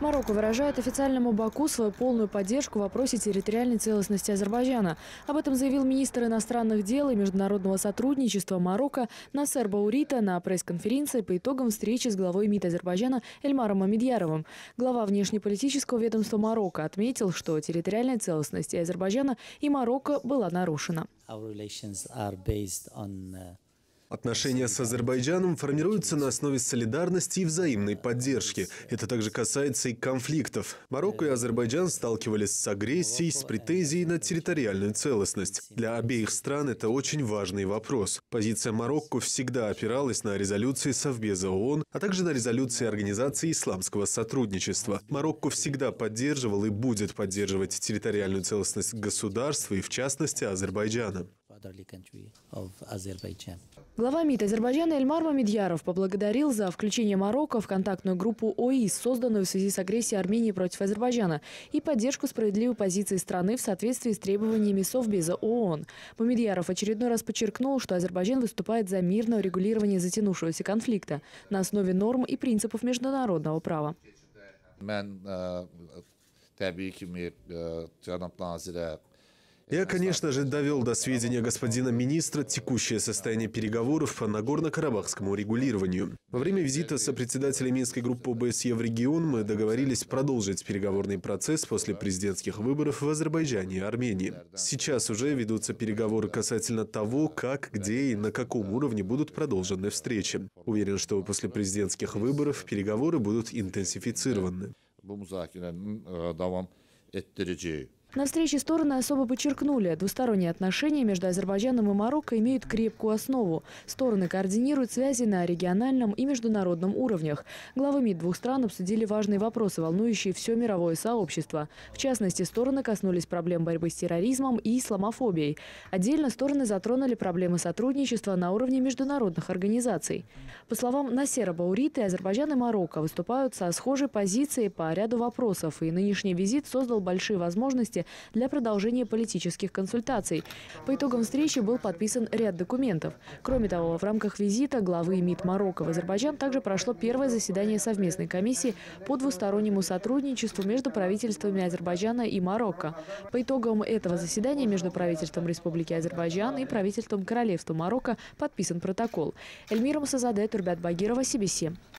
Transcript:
Марокко выражает официальному Баку свою полную поддержку в вопросе территориальной целостности Азербайджана. Об этом заявил министр иностранных дел и международного сотрудничества Марокко Насер Баурита на пресс-конференции по итогам встречи с главой МИД Азербайджана Эльмаром Амидьяровым. Глава внешнеполитического ведомства Марокко отметил, что территориальная целостность Азербайджана и Марокко была нарушена. Our Отношения с Азербайджаном формируются на основе солидарности и взаимной поддержки. Это также касается и конфликтов. Марокко и Азербайджан сталкивались с агрессией, с претензией на территориальную целостность. Для обеих стран это очень важный вопрос. Позиция Марокко всегда опиралась на резолюции Совбеза ООН, а также на резолюции Организации исламского сотрудничества. Марокко всегда поддерживал и будет поддерживать территориальную целостность государства и, в частности, Азербайджана. Глава МИД Азербайджана Эльмар Мамедьяров поблагодарил за включение Марокко в контактную группу ОИС, созданную в связи с агрессией Армении против Азербайджана, и поддержку справедливой позиции страны в соответствии с требованиями Совбеза ООН. Мамедьяров очередной раз подчеркнул, что Азербайджан выступает за мирное регулирование затянувшегося конфликта на основе норм и принципов международного права. Mən təbii kimi cənab nazirə я, конечно же, довел до сведения господина министра текущее состояние переговоров по Нагорно-Карабахскому регулированию. Во время визита сопредседателя Минской группы ОБСЕ в регион мы договорились продолжить переговорный процесс после президентских выборов в Азербайджане и Армении. Сейчас уже ведутся переговоры касательно того, как, где и на каком уровне будут продолжены встречи. Уверен, что после президентских выборов переговоры будут интенсифицированы. Bu müzakirənin davam на встрече стороны особо подчеркнули, двусторонние отношения между Азербайджаном и Марокко имеют крепкую основу. Стороны координируют связи на региональном и международном уровнях. Главы МИД двух стран обсудили важные вопросы, волнующие все мировое сообщество. В частности, стороны коснулись проблем борьбы с терроризмом и исламофобией. Отдельно стороны затронули проблемы сотрудничества на уровне международных организаций. По словам Насера Бауриты, Азербайджан и Марокко выступают со схожей позицией по ряду вопросов, и нынешний визит создал большие возможности власти для продолжения политических консультаций. По итогам встречи был подписан ряд документов. Кроме того, в рамках визита главы МИД Марокко в Азербайджан также прошло первое заседание совместной комиссии по двустороннему сотрудничеству между правительствами Азербайджана и Марокко. По итогам этого заседания между правительством Республики Азербайджан и правительством Королевства Марокко подписан протокол. Эльмира Мусазаде, Турбят Багирова, CBC.